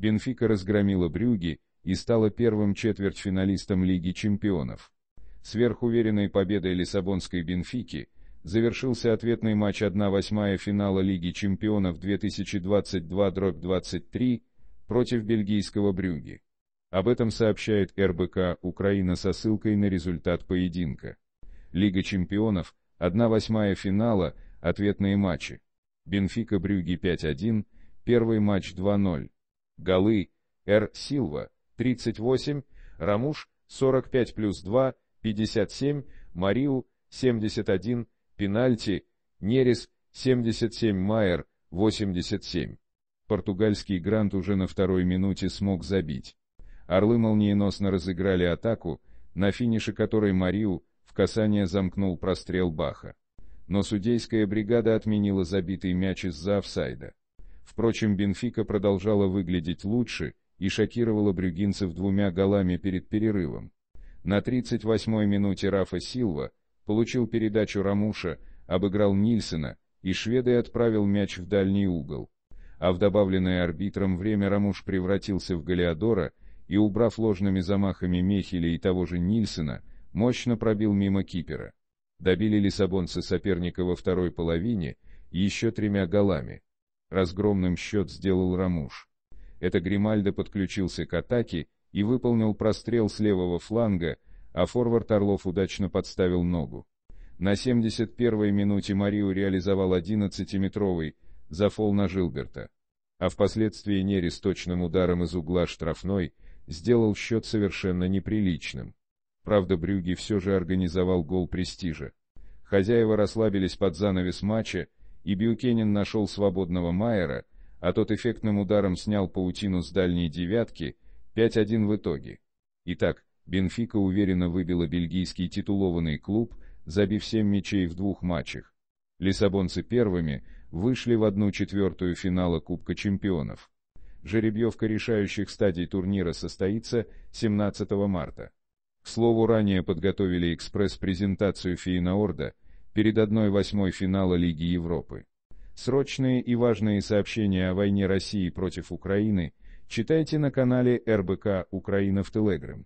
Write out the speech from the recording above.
Бенфика разгромила Брюги и стала первым четвертьфиналистом Лиги чемпионов. Сверхуверенной победой Лиссабонской Бенфики завершился ответный матч 1-8 финала Лиги чемпионов 2022-23 против бельгийского Брюги. Об этом сообщает РБК Украина со ссылкой на результат поединка. Лига чемпионов, 1-8 финала, ответные матчи. Бенфика Брюги 5-1, первый матч 2-0 голы Р. Силва, 38, Рамуш, 45 плюс 2, 57, Мариу, 71, пенальти, Нерис, 77, Майер, 87. Португальский Грант уже на второй минуте смог забить. Орлы молниеносно разыграли атаку, на финише которой Мариу в касание замкнул прострел Баха. Но судейская бригада отменила забитый мяч из-за офсайда. Впрочем, Бенфика продолжала выглядеть лучше и шокировала брюгинцев двумя голами перед перерывом. На 38-й минуте Рафа Силва получил передачу Рамуша, обыграл Нильсена и шведы отправил мяч в дальний угол. А в добавленное арбитром время Рамуш превратился в Галиадора и, убрав ложными замахами Мехеля и того же Нильсена, мощно пробил мимо кипера. Добили лиссабонцы соперника во второй половине еще тремя голами разгромным счет сделал Рамуш. Это Гримальдо подключился к атаке и выполнил прострел с левого фланга, а форвард Орлов удачно подставил ногу. На 71-й минуте Марио реализовал 11-метровый зафол на Жилберта, а впоследствии Нерис точным ударом из угла штрафной сделал счет совершенно неприличным. Правда, Брюги все же организовал гол престижа. Хозяева расслабились под занавес матча, и Бьюкенен нашел свободного Майера, а тот эффектным ударом снял паутину с дальней девятки, 5-1 в итоге. Итак, Бенфика уверенно выбила бельгийский титулованный клуб, забив 7 мячей в двух матчах. Лиссабонцы первыми вышли в одну четвертую финала Кубка чемпионов. Жеребьевка решающих стадий турнира состоится 17 марта. К слову, ранее подготовили экспресс-презентацию Фиенаорда, перед 1-8 финала Лиги Европы. Срочные и важные сообщения о войне России против Украины читайте на канале РБК «Украина в Телеграм».